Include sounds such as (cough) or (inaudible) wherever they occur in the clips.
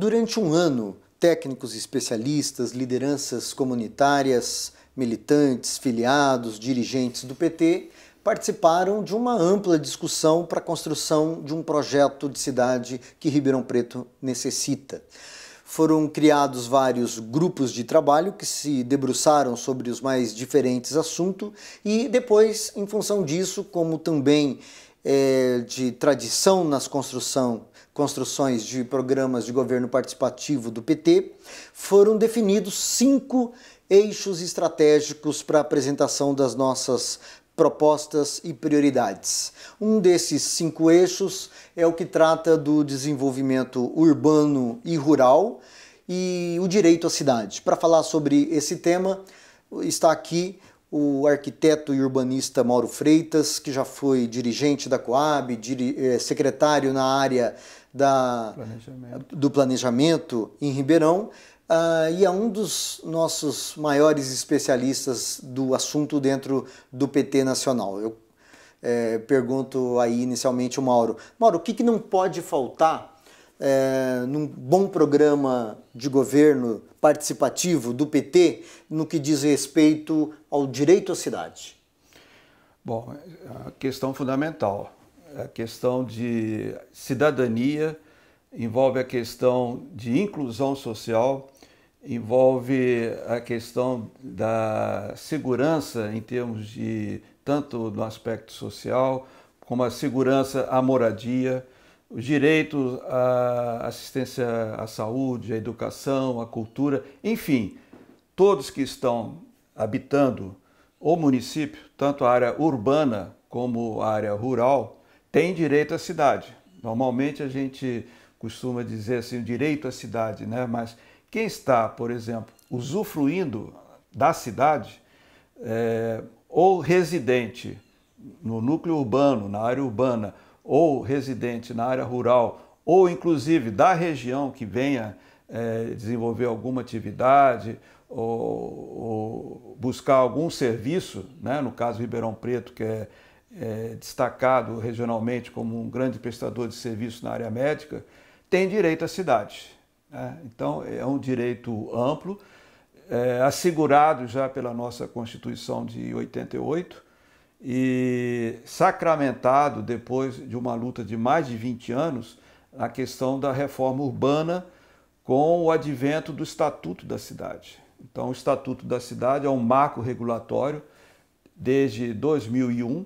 Durante um ano, técnicos especialistas, lideranças comunitárias, militantes, filiados, dirigentes do PT participaram de uma ampla discussão para a construção de um projeto de cidade que Ribeirão Preto necessita. Foram criados vários grupos de trabalho que se debruçaram sobre os mais diferentes assuntos e depois, em função disso, como também é, de tradição nas construção construções de programas de governo participativo do PT, foram definidos cinco eixos estratégicos para a apresentação das nossas propostas e prioridades. Um desses cinco eixos é o que trata do desenvolvimento urbano e rural e o direito à cidade. Para falar sobre esse tema, está aqui o arquiteto e urbanista Mauro Freitas, que já foi dirigente da Coab, eh, secretário na área da, planejamento. do planejamento em Ribeirão. Uh, e é um dos nossos maiores especialistas do assunto dentro do PT Nacional. Eu é, pergunto aí inicialmente o Mauro. Mauro, o que, que não pode faltar é, num bom programa de governo participativo do PT no que diz respeito ao direito à cidade? Bom, é, a questão fundamental a questão de cidadania, envolve a questão de inclusão social, envolve a questão da segurança em termos de tanto no aspecto social como a segurança à moradia, os direitos à assistência à saúde, à educação, à cultura, enfim, todos que estão habitando o município, tanto a área urbana como a área rural, tem direito à cidade. Normalmente a gente costuma dizer assim, direito à cidade, né? mas quem está, por exemplo, usufruindo da cidade, é, ou residente no núcleo urbano, na área urbana, ou residente na área rural, ou inclusive da região que venha é, desenvolver alguma atividade ou, ou buscar algum serviço, né? no caso Ribeirão Preto, que é é, destacado regionalmente como um grande prestador de serviço na área médica, tem direito à cidade. Né? Então, é um direito amplo, é, assegurado já pela nossa Constituição de 88 e sacramentado depois de uma luta de mais de 20 anos na questão da reforma urbana com o advento do Estatuto da Cidade. Então, o Estatuto da Cidade é um marco regulatório desde 2001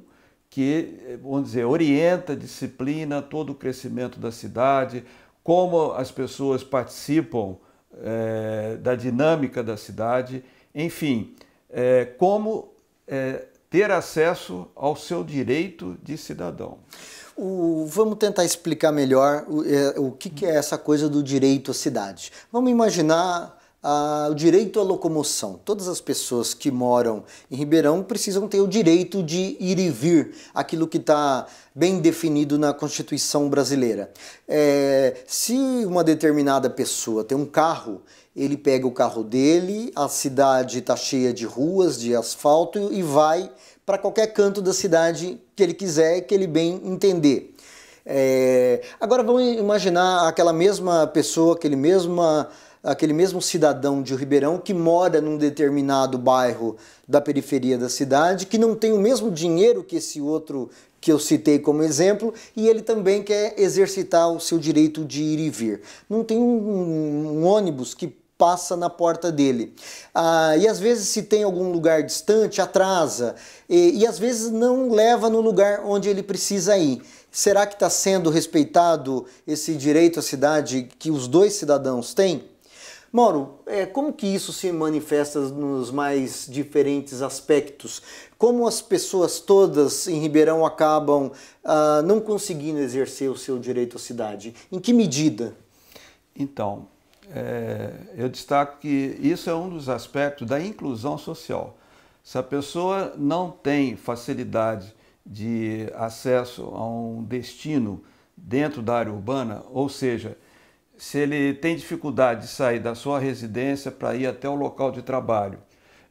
que, eh, vamos dizer, orienta, disciplina todo o crescimento da cidade, como as pessoas participam é, da dinâmica da cidade, enfim, é, como é, ter acesso ao seu direito de cidadão. O, vamos tentar explicar melhor o, o que, que, é essa coisa do direito à cidade. Vamos imaginar ah, o direito à locomoção. Todas as pessoas que moram em Ribeirão precisam ter o direito de ir e vir, aquilo que está bem definido na Constituição brasileira. É, se uma determinada pessoa tem um carro, ele pega o carro dele, a cidade está cheia de ruas, de asfalto e vai para qualquer canto da cidade que ele quiser, que ele bem entender. É, agora vamos imaginar aquela mesma pessoa, aquele mesma aquele mesmo cidadão de Ribeirão que mora num determinado bairro da periferia da cidade, que não tem o mesmo dinheiro que esse outro que eu citei como exemplo, e ele também quer exercitar o seu direito de ir e vir. Não tem um, um ônibus que passa na porta dele. Ah, e às vezes, se tem algum lugar distante, atrasa. E, e às vezes não leva no lugar onde ele precisa ir. Será que está sendo respeitado esse direito à cidade que os dois cidadãos têm? Mauro, é, como que isso se manifesta nos mais diferentes aspectos? Como as pessoas todas em Ribeirão acabam ah, não conseguindo exercer o seu direito à cidade? Em que medida? Então, é, eu destaco que isso é um dos aspectos da inclusão social. Se a pessoa não tem facilidade de acesso a um destino dentro da área urbana, ou seja, se ele tem dificuldade de sair da sua residência para ir até o local de trabalho,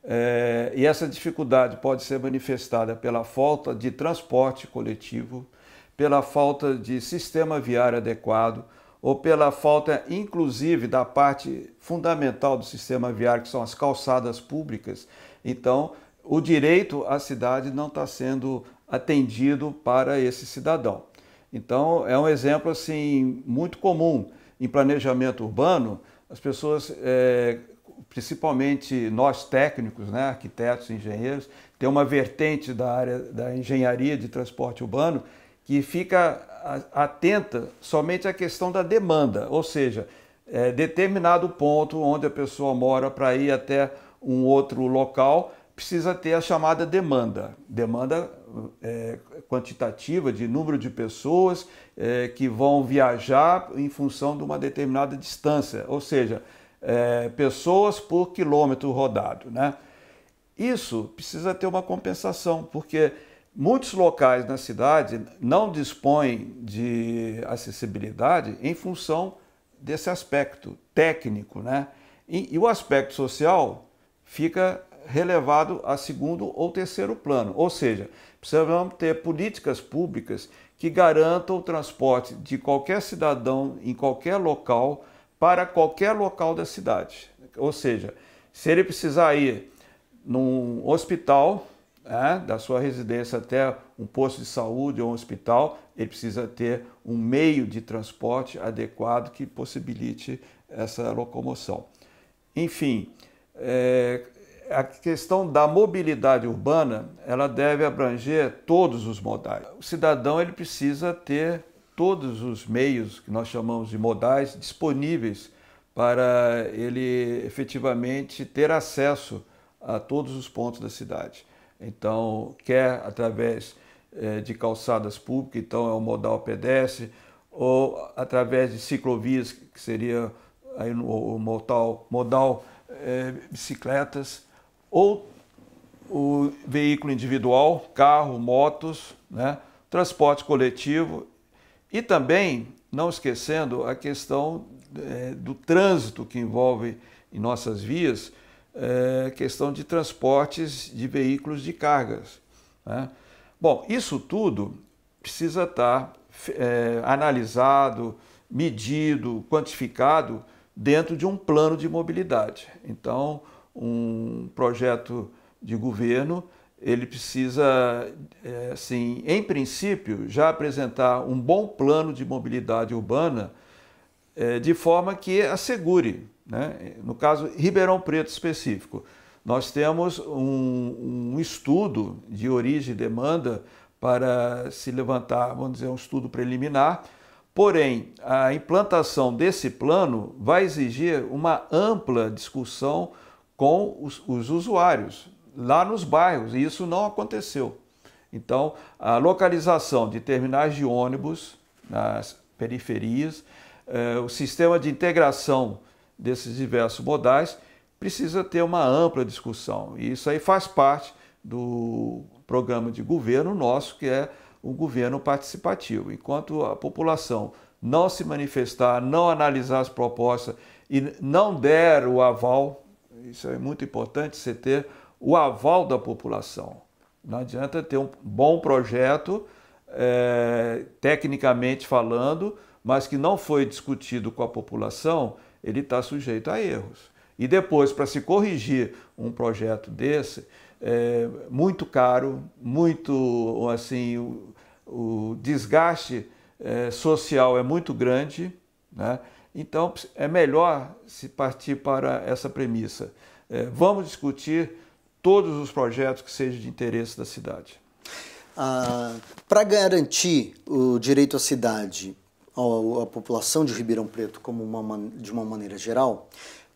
é, e essa dificuldade pode ser manifestada pela falta de transporte coletivo, pela falta de sistema viário adequado ou pela falta, inclusive, da parte fundamental do sistema viário, que são as calçadas públicas. Então, o direito à cidade não está sendo atendido para esse cidadão. Então, é um exemplo assim muito comum em planejamento urbano, as pessoas, é, principalmente nós técnicos, né, arquitetos, engenheiros, tem uma vertente da área da engenharia de transporte urbano que fica atenta somente à questão da demanda, ou seja, é, determinado ponto onde a pessoa mora para ir até um outro local precisa ter a chamada demanda. Demanda é, quantitativa de número de pessoas é, que vão viajar em função de uma determinada distância, ou seja, é, pessoas por quilômetro rodado. Né? Isso precisa ter uma compensação, porque muitos locais na cidade não dispõem de acessibilidade em função desse aspecto técnico. Né? e, e o aspecto social fica relevado a segundo ou terceiro plano. Ou seja, Precisamos ter políticas públicas que garantam o transporte de qualquer cidadão em qualquer local para qualquer local da cidade. Ou seja, se ele precisar ir num hospital, é, da sua residência até um posto de saúde ou um hospital, ele precisa ter um meio de transporte adequado que possibilite essa locomoção. Enfim, é, a questão da mobilidade urbana, ela deve abranger todos os modais. O cidadão ele precisa ter todos os meios que nós chamamos de modais disponíveis para ele efetivamente ter acesso a todos os pontos da cidade. Então, quer através eh, de calçadas públicas, então é o modal pedestre, ou através de ciclovias, que seria aí o modal, modal é, bicicletas, ou o veículo individual, carro, motos, né? transporte coletivo e também, não esquecendo, a questão é, do trânsito que envolve em nossas vias, é, questão de transportes de veículos de cargas. Né? Bom, isso tudo precisa tá, estar é, analisado, medido, quantificado dentro de um plano de mobilidade. Então, um projeto de governo, ele precisa, é, assim, em princípio, já apresentar um bom plano de mobilidade urbana é, de forma que assegure, né? no caso Ribeirão Preto específico. Nós temos um, um estudo de origem e demanda para se levantar, vamos dizer, um estudo preliminar, porém, a implantação desse plano vai exigir uma ampla discussão com os, os usuários lá nos bairros, e isso não aconteceu. Então, a localização de terminais de ônibus nas periferias, eh, o sistema de integração desses diversos modais precisa ter uma ampla discussão. E isso aí faz parte do programa de governo nosso, que é o governo participativo. Enquanto a população não se manifestar, não analisar as propostas e não der o aval isso é muito importante, você ter o aval da população. Não adianta ter um bom projeto, é, tecnicamente falando, mas que não foi discutido com a população, ele está sujeito a erros. E depois, para se corrigir um projeto desse, é muito caro, muito assim, o, o desgaste é, social é muito grande, né? Então é melhor se partir para essa premissa. É, vamos discutir todos os projetos que sejam de interesse da cidade. Ah, para garantir o direito à cidade, à, população de Ribeirão Preto, como uma, de uma maneira geral,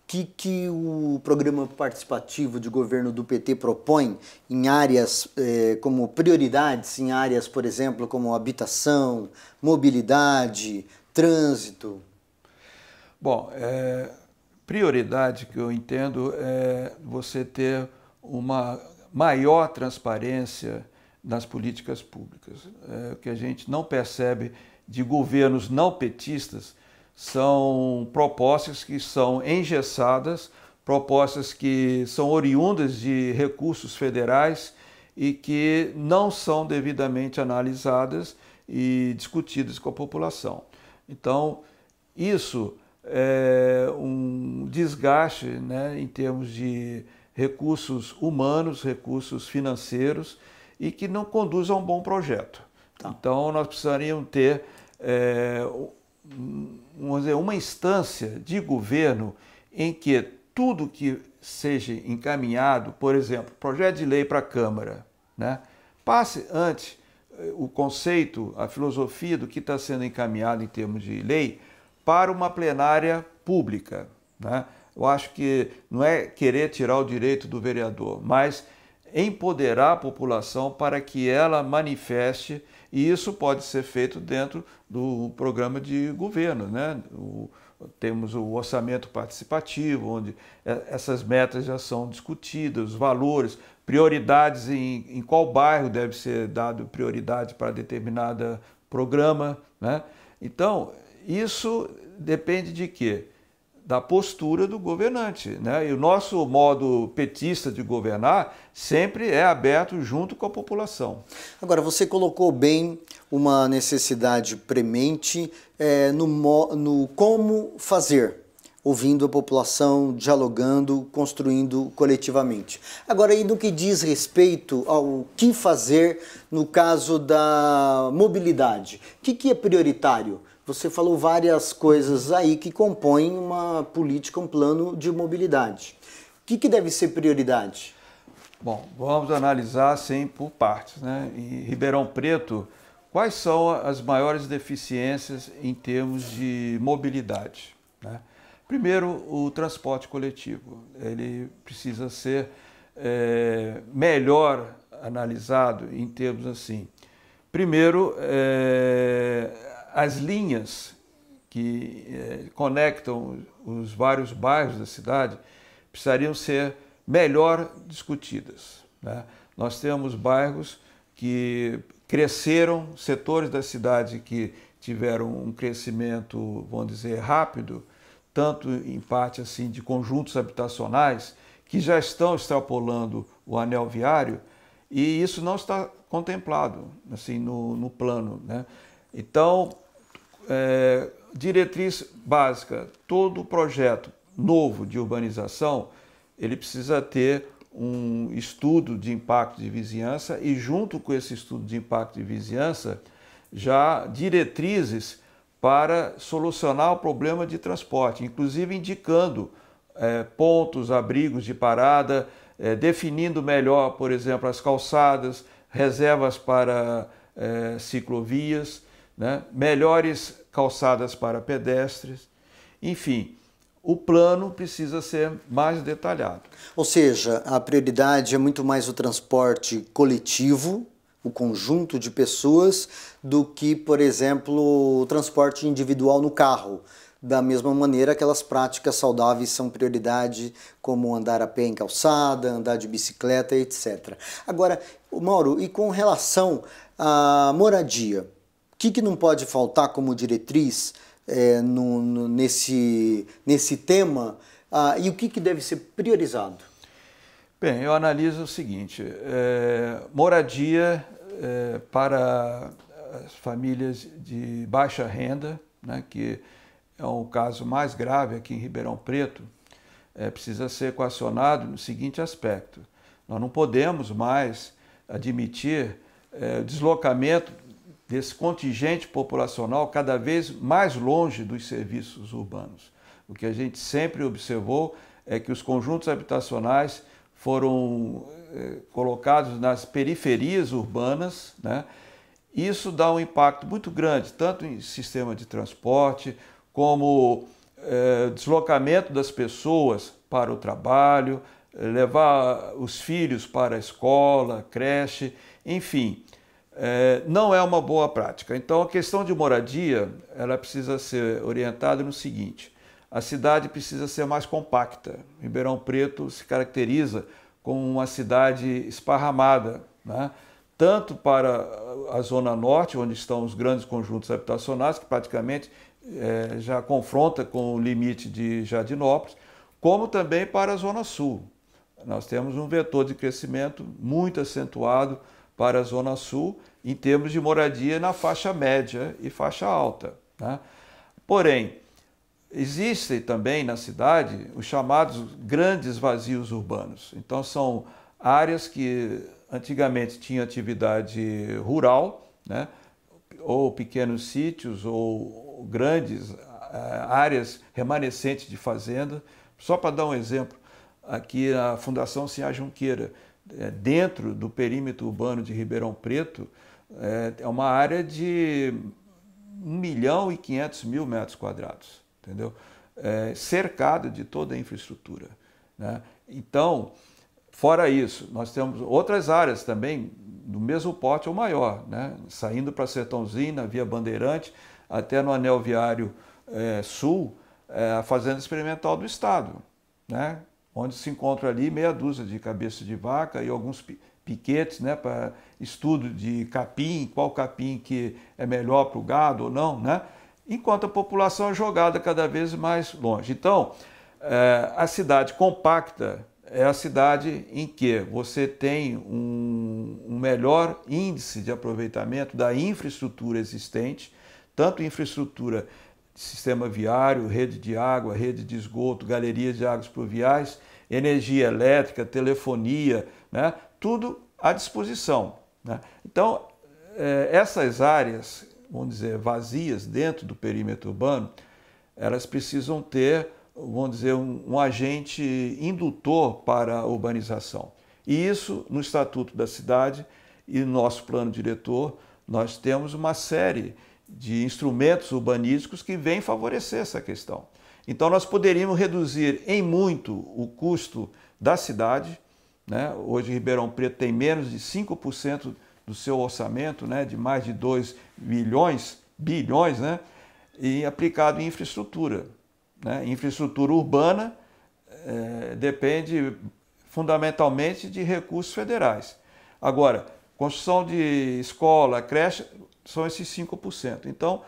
que, que o programa participativo de governo do PT propõe em áreas eh, como prioridades, em áreas, por exemplo, como habitação, mobilidade, trânsito? Bom, é, prioridade que eu entendo é você ter uma maior transparência nas políticas públicas. É, o que a gente não percebe de governos não petistas são propostas que são engessadas, propostas que são oriundas de recursos federais e que não são devidamente analisadas e discutidas com a população. Então, isso é, um desgaste né, em termos de recursos humanos, recursos financeiros e que não conduz a um bom projeto. Tá. Então, nós precisaríamos ter é, dizer, uma instância de governo em que tudo que seja encaminhado, por exemplo, projeto de lei para a Câmara, né, passe antes eh, o conceito, a filosofia do que está sendo encaminhado em termos de lei para uma plenária pública. Né? Eu acho que não é querer tirar o direito do vereador, mas empoderar a população para que ela manifeste, e isso pode ser feito dentro do programa de governo. Né? O, temos o orçamento participativo, onde é, essas metas já são discutidas, os valores, prioridades em, em qual bairro deve ser dado prioridade para determinado programa. Né? Então, isso depende de quê? Da postura do governante. Né? E o nosso modo petista de governar sempre é aberto junto com a população. Agora, você colocou bem uma necessidade premente é, no, no como fazer, ouvindo a população, dialogando, construindo coletivamente. Agora, e no que diz respeito ao que fazer no caso da mobilidade, o que, que é prioritário? Você falou várias coisas aí que compõem uma política, um plano de mobilidade. O que, que deve ser prioridade? Bom, vamos analisar sim por partes. Né? Em Ribeirão Preto, quais são as maiores deficiências em termos de mobilidade? Né? Primeiro, o transporte coletivo. Ele precisa ser é, melhor analisado em termos assim. Primeiro, é, as linhas que eh, conectam os vários bairros da cidade precisariam ser melhor discutidas. Né? Nós temos bairros que cresceram, setores da cidade que tiveram um crescimento, vamos dizer, rápido, tanto em parte assim de conjuntos habitacionais que já estão extrapolando o anel viário e isso não está contemplado assim no, no plano, né? Então é, diretriz básica: todo projeto novo de urbanização ele precisa ter um estudo de impacto de vizinhança e, junto com esse estudo de impacto de vizinhança, já diretrizes para solucionar o problema de transporte, inclusive indicando é, pontos, abrigos de parada, é, definindo melhor, por exemplo, as calçadas, reservas para é, ciclovias né? melhores calçadas para pedestres, enfim. O plano precisa ser mais detalhado. Ou seja, a prioridade é muito mais o transporte coletivo, o conjunto de pessoas, do que, por exemplo, o transporte individual no carro. Da mesma maneira, aquelas práticas saudáveis são prioridade, como andar a pé em calçada, andar de bicicleta, etc. Agora, Mauro, e com relação à moradia? que, que não pode faltar como diretriz é, no, no, nesse, nesse tema ah, e o que, que deve ser priorizado? Bem, eu analiso o seguinte: é, moradia é, para as famílias de baixa renda, né, que é o caso mais grave aqui em Ribeirão Preto, é, precisa ser equacionado no seguinte aspecto: nós não podemos mais admitir é, deslocamento desse contingente populacional cada vez mais longe dos serviços urbanos. O que a gente sempre observou é que os conjuntos habitacionais foram eh, colocados nas periferias urbanas, né? Isso dá um impacto muito grande, tanto em sistema de transporte, como eh, deslocamento das pessoas para o trabalho, levar os filhos para a escola, creche, enfim é, não é uma boa prática. Então, a questão de moradia, ela precisa ser orientada no seguinte, a cidade precisa ser mais compacta. Ribeirão Preto se caracteriza como uma cidade esparramada, né? tanto para a zona norte, onde estão os grandes conjuntos habitacionais, que praticamente é, já confronta com o limite de Jardinópolis, como também para a zona sul. Nós temos um vetor de crescimento muito acentuado para a Zona Sul em termos de moradia na faixa média e faixa alta. Né? Porém, existem também na cidade os chamados grandes vazios urbanos. Então, são áreas que antigamente tinham atividade rural, né? ou pequenos sítios, ou grandes eh, áreas remanescentes de fazenda. Só para dar um exemplo, aqui a Fundação Cia Junqueira é, dentro do perímetro urbano de Ribeirão Preto, é, é uma área de 1 milhão e 500 mil metros quadrados, entendeu? É, cercado de toda a infraestrutura. Né? Então, fora isso, nós temos outras áreas também do mesmo porte ou maior, né? saindo para Sertãozinho, na Via Bandeirante, até no anel viário é, sul, é, a Fazenda Experimental do Estado, né? onde se encontra ali meia dúzia de cabeça de vaca e alguns piquetes né, para estudo de capim, qual capim que é melhor para o gado ou não, né? enquanto a população é jogada cada vez mais longe. Então, é, a cidade compacta é a cidade em que você tem um, um melhor índice de aproveitamento da infraestrutura existente, tanto infraestrutura sistema viário, rede de água, rede de esgoto, galerias de águas pluviais, energia elétrica, telefonia, né? tudo à disposição. Né? Então, é, essas áreas, vamos dizer, vazias dentro do perímetro urbano, elas precisam ter, vamos dizer, um, um agente indutor para a urbanização. E isso, no Estatuto da Cidade e no nosso plano diretor, nós temos uma série de instrumentos urbanísticos que vêm favorecer essa questão. Então, nós poderíamos reduzir em muito o custo da cidade. Né? Hoje, Ribeirão Preto tem menos de 5% do seu orçamento, né? de mais de 2 bilhões, bilhões né? e aplicado em infraestrutura. Né? Infraestrutura urbana eh, depende fundamentalmente de recursos federais. Agora, construção de escola, creche, são esses 5%. Então,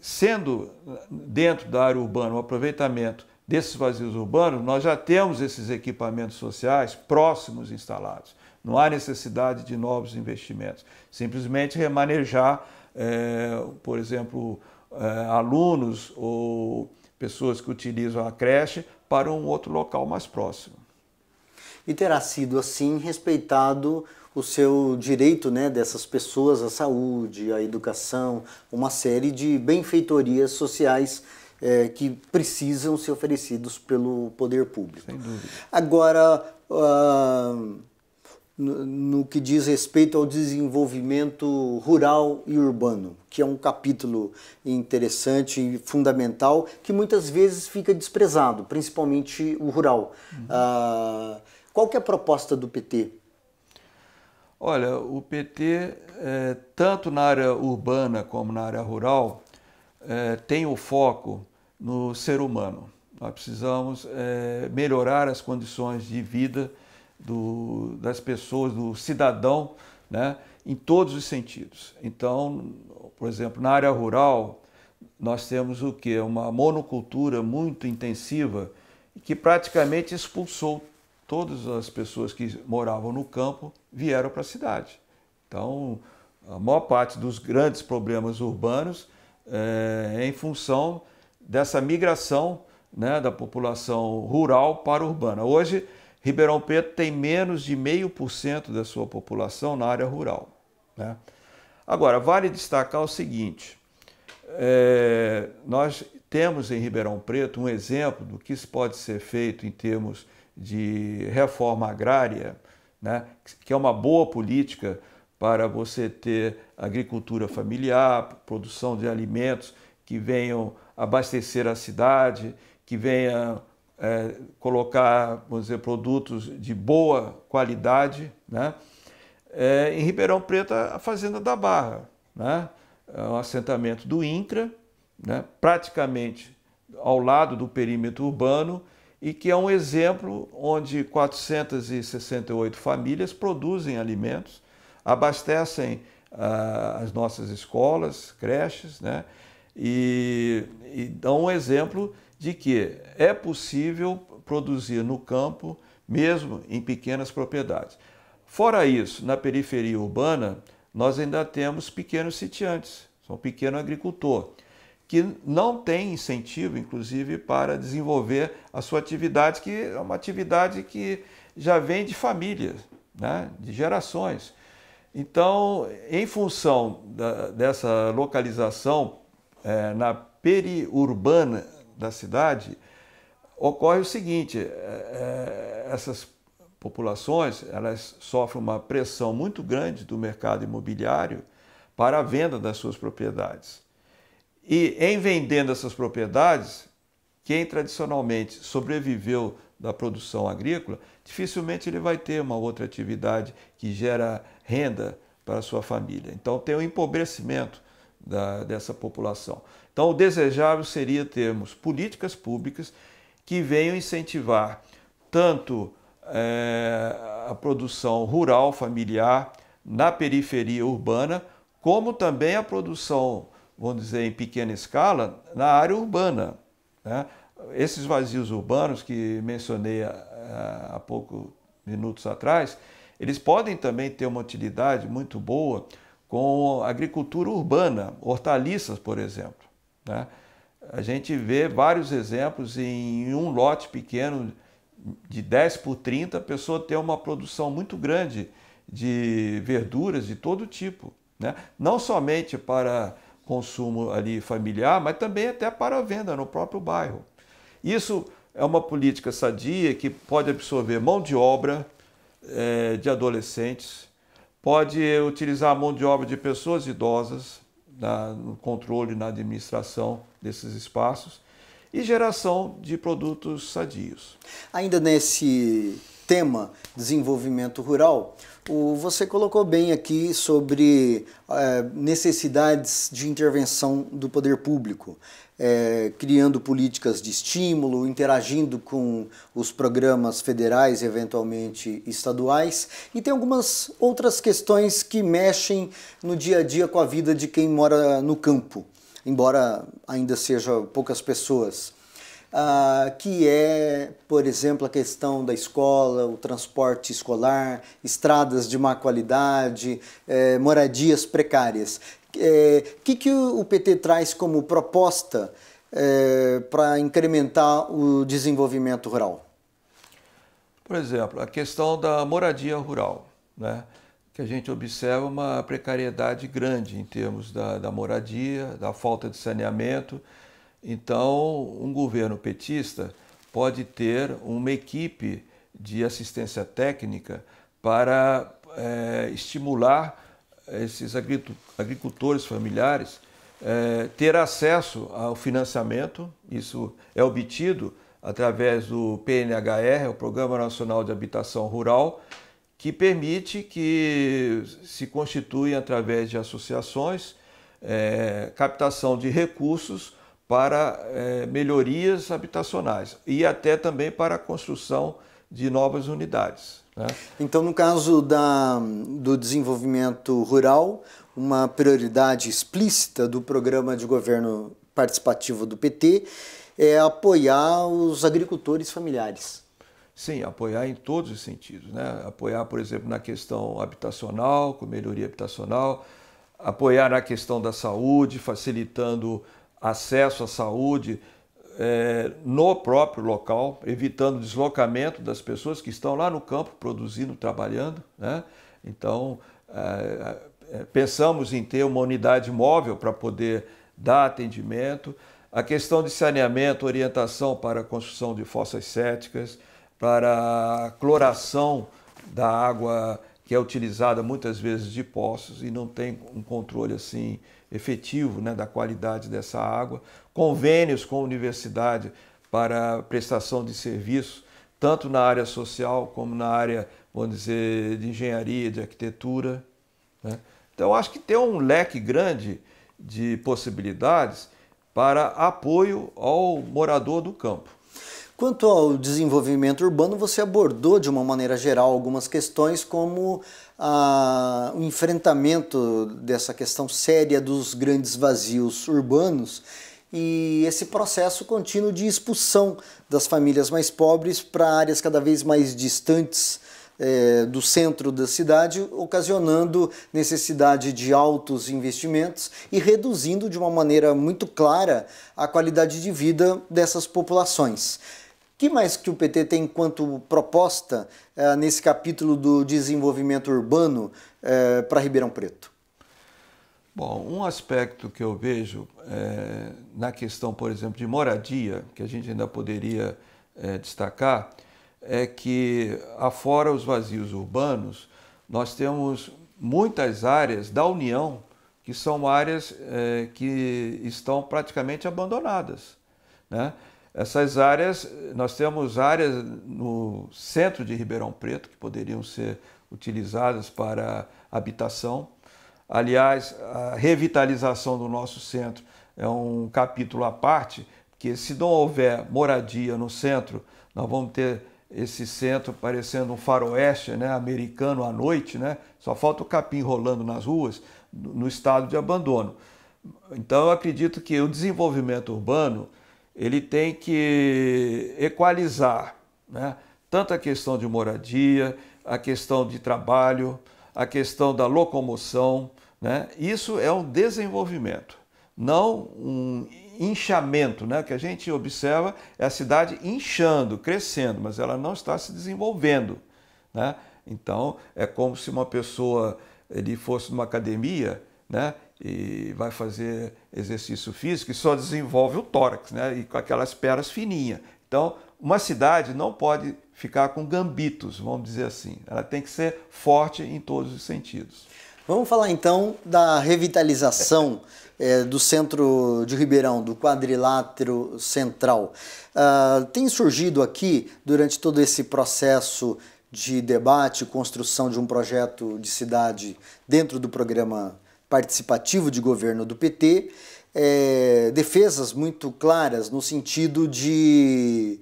sendo dentro da área urbana o aproveitamento desses vazios urbanos, nós já temos esses equipamentos sociais próximos instalados. Não há necessidade de novos investimentos. Simplesmente remanejar, é, por exemplo, é, alunos ou pessoas que utilizam a creche para um outro local mais próximo. E terá sido assim respeitado o seu direito né, dessas pessoas à saúde, à educação, uma série de benfeitorias sociais é, que precisam ser oferecidos pelo poder público. Agora, uh, no, no que diz respeito ao desenvolvimento rural e urbano, que é um capítulo interessante e fundamental que muitas vezes fica desprezado, principalmente o rural. Uhum. Uh, qual que é a proposta do PT Olha, o PT, é, eh, tanto na área urbana como na área rural, é, tem o foco no ser humano. Nós precisamos é, melhorar as condições de vida do, das pessoas, do cidadão, né, em todos os sentidos. Então, por exemplo, na área rural, nós temos o que? Uma monocultura muito intensiva que praticamente expulsou todas as pessoas que moravam no campo vieram para a cidade. Então, a maior parte dos grandes problemas urbanos eh, é em função dessa migração né, da população rural para urbana. Hoje, Ribeirão Preto tem menos de meio por cento da sua população na área rural. Né? Agora, vale destacar o seguinte: é, nós temos em Ribeirão Preto um exemplo do que pode ser feito em termos de reforma agrária, né, que é uma boa política para você ter agricultura familiar, produção de alimentos que venham abastecer a cidade, que venha é, colocar, vamos dizer, produtos de boa qualidade. Né? É, em Ribeirão Preto, a Fazenda da Barra, né? é um assentamento do INCRA, né? praticamente ao lado do perímetro urbano, e que é um exemplo onde 468 famílias produzem alimentos, abastecem ah, as nossas escolas, creches, né? E, e dão um exemplo de que é possível produzir no campo, mesmo em pequenas propriedades. Fora isso, na periferia urbana, nós ainda temos pequenos sitiantes, são pequeno agricultor que não tem incentivo, inclusive, para desenvolver a sua atividade, que é uma atividade que já vem de famílias, né? de gerações. Então, em função da, dessa localização é, na periurbana da cidade, ocorre o seguinte: é, é essas populações elas sofrem uma pressão muito grande do mercado imobiliário para a venda das suas propriedades. E em vendendo essas propriedades, quem tradicionalmente sobreviveu da produção agrícola, dificilmente ele vai ter uma outra atividade que gera renda para a sua família. Então tem o um empobrecimento da, dessa população. Então o desejável seria termos políticas públicas que venham incentivar tanto é, a produção rural, familiar, na periferia urbana, como também a produção vamos dizer, em pequena escala, na área urbana. Né? Esses vazios urbanos que mencionei ah, há, há poucos minutos atrás, eles podem também ter uma utilidade muito boa com agricultura urbana, hortaliças, por exemplo. Né? A gente vê vários exemplos em um lote pequeno de 10 por 30, a pessoa tem uma produção muito grande de verduras de todo tipo. Né? Não somente para consumo ali familiar, mas também até para a venda no próprio bairro. Isso é uma política sadia que pode absorver mão de obra é, de adolescentes, pode utilizar a mão de obra de pessoas idosas na, no controle, na administração desses espaços e geração de produtos sadios. Ainda nesse tema desenvolvimento rural, o, você colocou bem aqui sobre é, necessidades de intervenção do poder público, é, criando políticas de estímulo, interagindo com os programas federais, eventualmente estaduais, e tem algumas outras questões que mexem no dia a dia com a vida de quem mora no campo, embora ainda sejam poucas pessoas. Ah, que é, por exemplo, a questão da escola, o transporte escolar, estradas de má qualidade, eh, moradias precárias. O eh, que, que o PT traz como proposta eh, para incrementar o desenvolvimento rural? Por exemplo, a questão da moradia rural, né? que a gente observa uma precariedade grande em termos da, da moradia, da falta de saneamento, então, um governo petista pode ter uma equipe de assistência técnica para é, estimular esses agricultores familiares é, ter acesso ao financiamento. Isso é obtido através do PNHR, é o Programa Nacional de Habitação Rural, que permite que se constitui através de associações é, captação de recursos para é, melhorias habitacionais e até também para a construção de novas unidades. Né? Então, no caso da, do desenvolvimento rural, uma prioridade explícita do programa de governo participativo do PT é apoiar os agricultores familiares. Sim, apoiar em todos os sentidos. Né? Apoiar, por exemplo, na questão habitacional, com melhoria habitacional, apoiar na questão da saúde, facilitando acesso à saúde é, no próprio local, evitando o deslocamento das pessoas que estão lá no campo produzindo, trabalhando. Né? Então, é, é, pensamos em ter uma unidade móvel para poder dar atendimento. A questão de saneamento, orientação para a construção de fossas céticas, para a cloração da água que é utilizada muitas vezes de poços e não tem um controle assim efetivo né, da qualidade dessa água, convênios com a universidade para prestação de serviço, tanto na área social como na área, vamos dizer, de engenharia, de arquitetura. Né? Então, acho que tem um leque grande de possibilidades para apoio ao morador do campo. Quanto ao desenvolvimento urbano, você abordou de uma maneira geral algumas questões, como ah, o enfrentamento dessa questão séria dos grandes vazios urbanos e esse processo contínuo de expulsão das famílias mais pobres para áreas cada vez mais distantes eh, do centro da cidade, ocasionando necessidade de altos investimentos e reduzindo de uma maneira muito clara a qualidade de vida dessas populações que mais que o PT tem enquanto proposta uh, nesse capítulo do desenvolvimento urbano uh, eh, para Ribeirão Preto? Bom, um aspecto que eu vejo é, na questão, por exemplo, de moradia, que a gente ainda poderia é, destacar, é que, afora os vazios urbanos, nós temos muitas áreas da União que são áreas é, que estão praticamente abandonadas. Né? Essas áreas, nós temos áreas no centro de Ribeirão Preto que poderiam ser utilizadas para habitação. Aliás, a revitalização do nosso centro é um capítulo à parte, porque se não houver moradia no centro, nós vamos ter esse centro parecendo um faroeste né, americano à noite, né? só falta o capim rolando nas ruas, no estado de abandono. Então, eu acredito que o desenvolvimento urbano ele tem que equalizar né? tanto a questão de moradia, a questão de trabalho, a questão da locomoção. Né? Isso é um desenvolvimento, não um inchamento. Né? O que a gente observa é a cidade inchando, crescendo, mas ela não está se desenvolvendo. Né? Então, é como se uma pessoa ele fosse numa academia né? e vai fazer exercício físico e só desenvolve o tórax, né? E com aquelas peras fininhas. Então, uma cidade não pode ficar com gambitos, vamos dizer assim. Ela tem que ser forte em todos os sentidos. Vamos falar então da revitalização é, (laughs) do centro de Ribeirão, do quadrilátero central. Uh, tem surgido aqui, durante todo esse processo de debate, construção de um projeto de cidade dentro do programa participativo de governo do PT, é, defesas muito claras no sentido de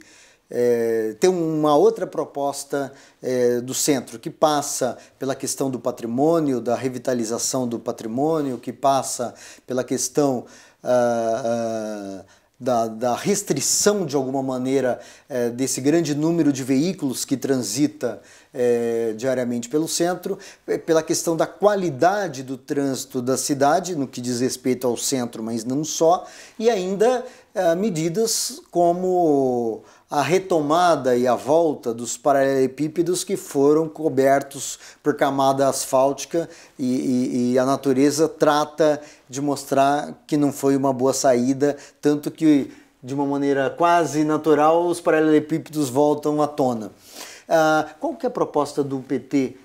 é, ter uma outra proposta é, do centro, que passa pela questão do patrimônio, da revitalização do patrimônio, que passa pela questão. Ah, ah, da, da, restrição de alguma maneira é, desse grande número de veículos que transita é, diariamente pelo centro, é, pela questão da qualidade do trânsito da cidade, no que diz respeito ao centro, mas não só, e ainda é, medidas como a retomada e a volta dos paralelepípedos que foram cobertos por camada asfáltica e, e, e, a natureza trata de mostrar que não foi uma boa saída, tanto que de uma maneira quase natural os paralelepípedos voltam à tona. Ah, qual que é a proposta do PT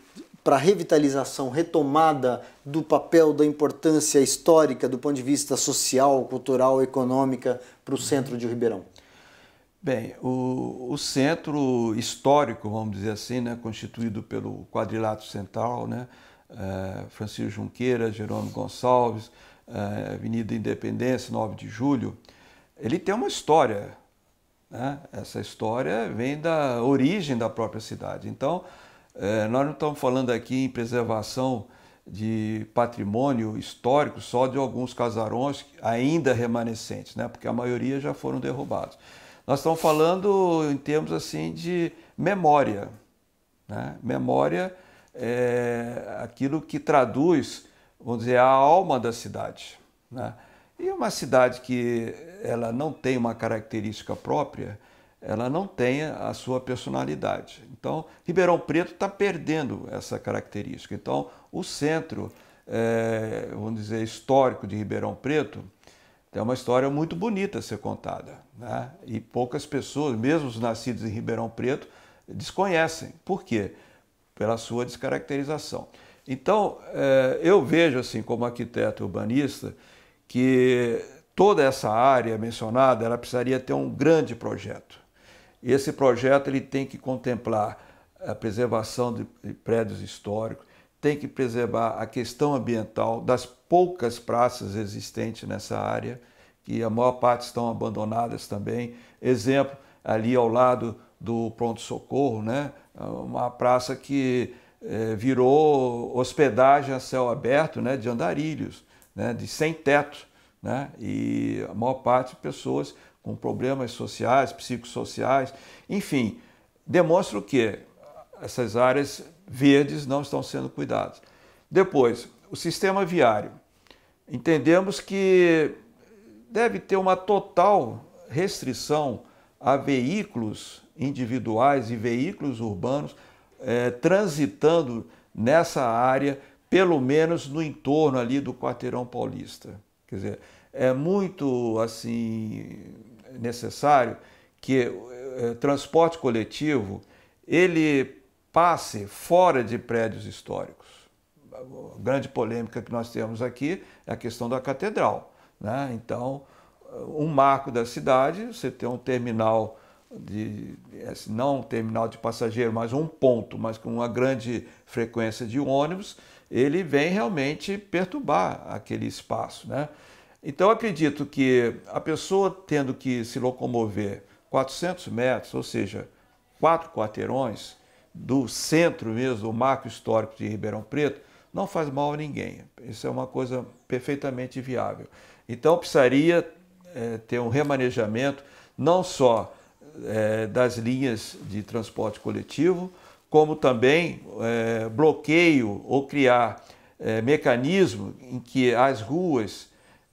para revitalização, retomada do papel, da importância histórica do ponto de vista social, cultural, econômica para o centro de Ribeirão? Bem, o, o, centro histórico, vamos dizer assim, né, constituído pelo quadrilátero central, né, eh, Francisco Junqueira, Jerônimo Gonçalves, eh, Avenida Independência, 9 de Julho, ele tem uma história né? Essa história vem da origem da própria cidade. Então, eh, nós não estamos falando aqui em preservação de patrimônio histórico só de alguns casarões ainda remanescentes, né? porque a maioria já foram derrubados. Nós estamos falando em termos assim de memória. Né? Memória é aquilo que traduz, vamos dizer, a alma da cidade. Né? E uma cidade que ela não tem uma característica própria, ela não tem a sua personalidade. Então, Ribeirão Preto está perdendo essa característica. Então, o centro, é, vamos dizer, histórico de Ribeirão Preto, é uma história muito bonita a ser contada. Né? E poucas pessoas, mesmo os nascidos em Ribeirão Preto, desconhecem. Por quê? Pela sua descaracterização. Então, é, eu vejo, assim, como arquiteto urbanista, que toda essa área mencionada ela precisaria ter um grande projeto. Esse projeto ele tem que contemplar a preservação de prédios históricos, tem que preservar a questão ambiental das poucas praças existentes nessa área, que a maior parte estão abandonadas também. Exemplo, ali ao lado do pronto-socorro, né? É uma praça que eh, virou hospedagem a céu aberto né? de andarilhos né, de sem teto, né, e a maior parte de pessoas com problemas sociais, psicossociais, enfim, demonstra o que essas áreas verdes não estão sendo cuidadas. Depois, o sistema viário. Entendemos que deve ter uma total restrição a veículos individuais e veículos urbanos é, transitando nessa área pelo menos no entorno ali do quarteirão paulista. Quer dizer, é muito assim necessário que é, transporte coletivo ele passe fora de prédios históricos. A grande polêmica que nós temos aqui é a questão da catedral. Né? Então, eh, um marco da cidade, você tem um terminal de eh, não um terminal de passageiro, mas um ponto, mas com uma grande frequência de ônibus, ele vem realmente perturbar aquele espaço. Né? Então, acredito que a pessoa tendo que se locomover 400 metros, ou seja, quatro quarteirões do centro mesmo, do marco histórico de Ribeirão Preto, não faz mal a ninguém. Isso é uma coisa perfeitamente viável. Então, precisaria é, ter um remanejamento não só é, das linhas de transporte coletivo, como também é, bloqueio ou criar é, mecanismo em que as ruas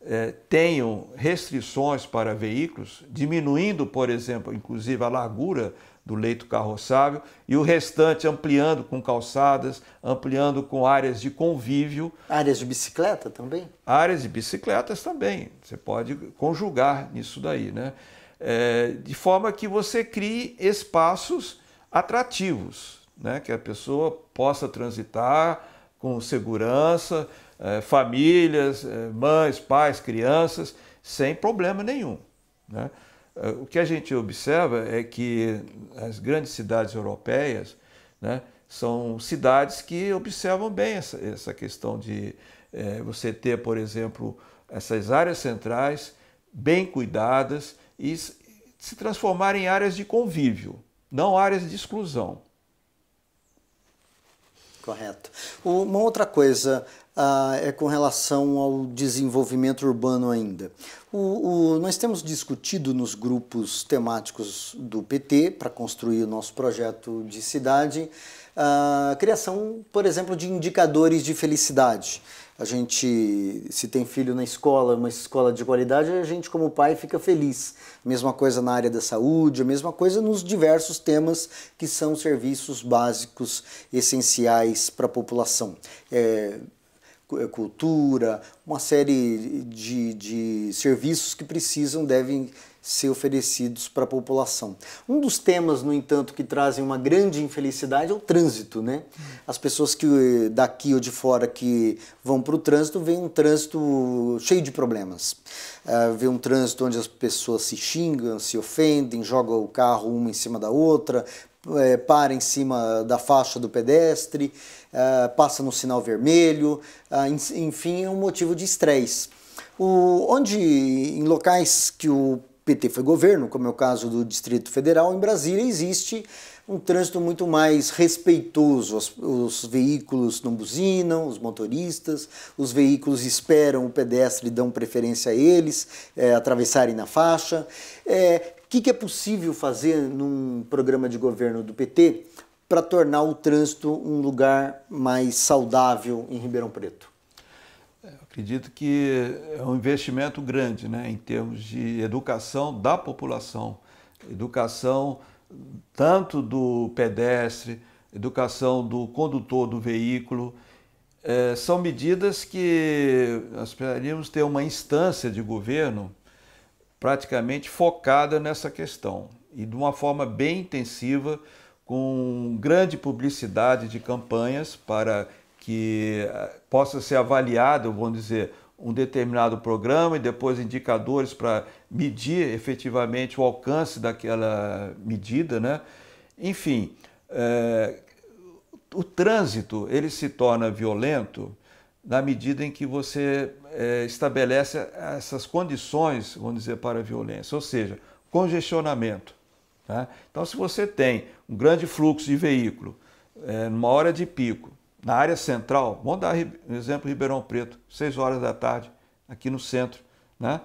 é, tenham restrições para veículos, diminuindo, por exemplo, inclusive a largura do leito carroçável e o restante ampliando com calçadas, ampliando com áreas de convívio. Áreas de bicicleta também? Áreas de bicicletas também. Você pode conjugar nisso daí, né? É, de forma que você crie espaços atrativos, né? que a pessoa possa transitar com segurança, eh, famílias, eh, mães, pais, crianças, sem problema nenhum. Né? Eh, o que a gente observa é que as grandes cidades europeias né, são cidades que observam bem essa, essa questão de você ter, por exemplo, essas áreas centrais bem cuidadas e se transformarem em áreas de convívio, não áreas de exclusão. Correto. Uma outra coisa ah, é com relação ao desenvolvimento urbano ainda. O, o, nós temos discutido nos grupos temáticos do PT para construir o nosso projeto de cidade a ah, criação, por exemplo, de indicadores de felicidade a gente, se tem filho na escola, uma escola de qualidade, a gente como pai fica feliz. Mesma coisa na área da saúde, a mesma coisa nos diversos temas que são serviços básicos, essenciais para a população. É, é, cultura, uma série de, de serviços que precisam, devem ser oferecidos para a população. Um dos temas, no entanto, que trazem uma grande infelicidade é o trânsito, né? As pessoas que daqui ou de fora que vão para o trânsito veem um trânsito cheio de problemas. Uh, ah, vê um trânsito onde as pessoas se xingam, se ofendem, jogam o carro uma em cima da outra, é, para em cima da faixa do pedestre, uh, passa no sinal vermelho, uh, enfim, é um motivo de estresse. onde, em locais que o PT foi governo, como é o caso do Distrito Federal, em Brasília existe um trânsito muito mais respeitoso. Os, os, veículos não buzinam, os motoristas, os veículos esperam o pedestre e dão preferência a eles é, atravessarem na faixa. O é, que, que é possível fazer num programa de governo do PT para tornar o trânsito um lugar mais saudável em Ribeirão Preto? É, acredito que é um investimento grande né, em termos de educação da população, educação tanto do pedestre, educação do condutor do veículo. É, são medidas que nós precisaríamos ter uma instância de governo praticamente focada nessa questão e de uma forma bem intensiva, com grande publicidade de campanhas para que eh, possa ser avaliado, vamos dizer, um determinado programa e depois indicadores para medir efetivamente o alcance daquela medida, né? Enfim, é, o trânsito ele se torna violento na medida em que você é, estabelece essas condições, vamos dizer, para a violência, ou seja, congestionamento. Tá? Então, se você tem um grande fluxo de veículo é, numa hora de pico na área central, vamos dar um exemplo Ribeirão Preto, 6 horas da tarde, aqui no centro, né?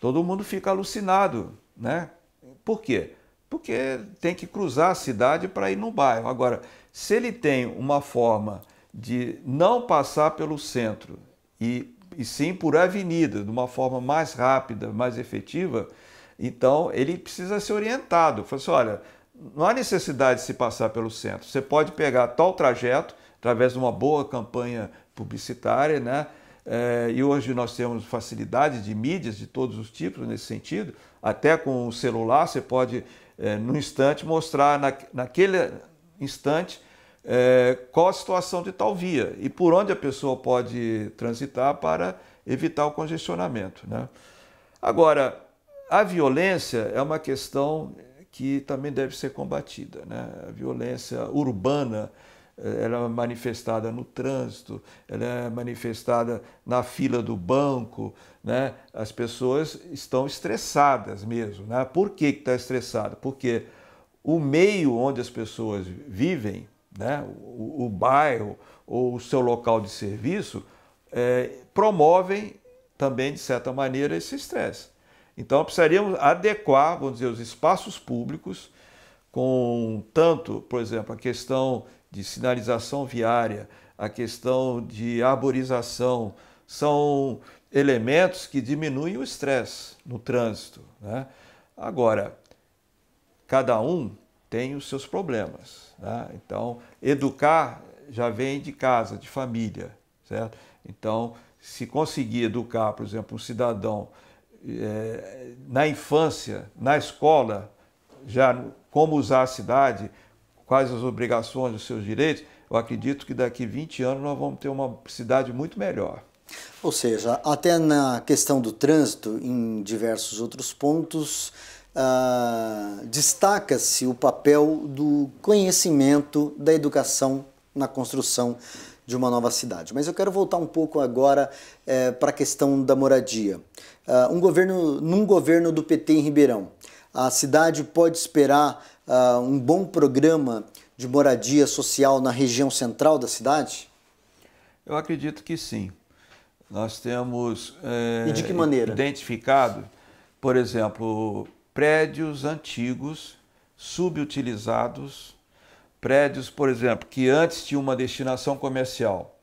Todo mundo fica alucinado, né? Por quê? Porque tem que cruzar a cidade para ir no bairro. Agora, se ele tem uma forma de não passar pelo centro e, e sim por avenida, de uma forma mais rápida, mais efetiva, então ele precisa ser orientado. Fala assim, olha, não há necessidade de se passar pelo centro. Você pode pegar tal trajeto através de uma boa campanha publicitária, né? É, e hoje nós temos facilidade de mídias de todos os tipos nesse sentido, até com o celular você pode, é, no instante, mostrar na, naquele instante é, qual a situação de tal via e por onde a pessoa pode transitar para evitar o congestionamento. Né? Agora, a violência é uma questão que também deve ser combatida. Né? A violência urbana, eh, ela é manifestada no trânsito, ela é manifestada na fila do banco, né? As pessoas estão estressadas mesmo, né? Por que está estressada? Porque o meio onde as pessoas vivem, né? O, o bairro ou o seu local de serviço é, promovem também de certa maneira esse estresse. Então precisaríamos adequar, vamos dizer, os espaços públicos com tanto, por exemplo, a questão de sinalização viária, a questão de arborização, são elementos que diminuem o estresse no trânsito. Né? Agora, cada um tem os seus problemas. Né? Então, educar já vem de casa, de família. Certo? Então, se conseguir educar, por exemplo, um cidadão é, na infância, na escola, já como usar a cidade, quais as obrigações, os seus direitos, eu acredito que daqui 20 anos nós vamos ter uma cidade muito melhor. Ou seja, até na questão do trânsito, em diversos outros pontos, ah, destaca-se o papel do conhecimento da educação na construção de uma nova cidade. Mas eu quero voltar um pouco agora eh, para a questão da moradia. Ah, um governo, num governo do PT em Ribeirão, a cidade pode esperar uh, um bom programa de moradia social na região central da cidade? Eu acredito que sim. Nós temos é, identificado, por exemplo, prédios antigos subutilizados, prédios, por exemplo, que antes tinham uma destinação comercial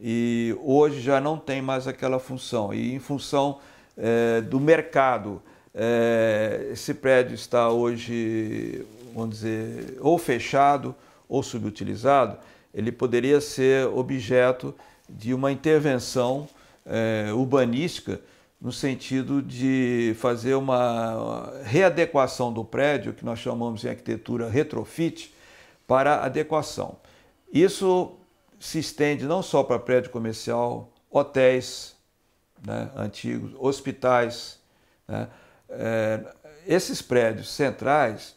e hoje já não tem mais aquela função. E em função é, do mercado, é, esse prédio está hoje vamos dizer, ou fechado ou subutilizado, ele poderia ser objeto de uma intervenção eh, urbanística no sentido de fazer uma readequação do prédio, que nós chamamos em arquitetura retrofit, para adequação. Isso se estende não só para prédio comercial, hotéis né, antigos, hospitais. Né, eh, esses prédios centrais,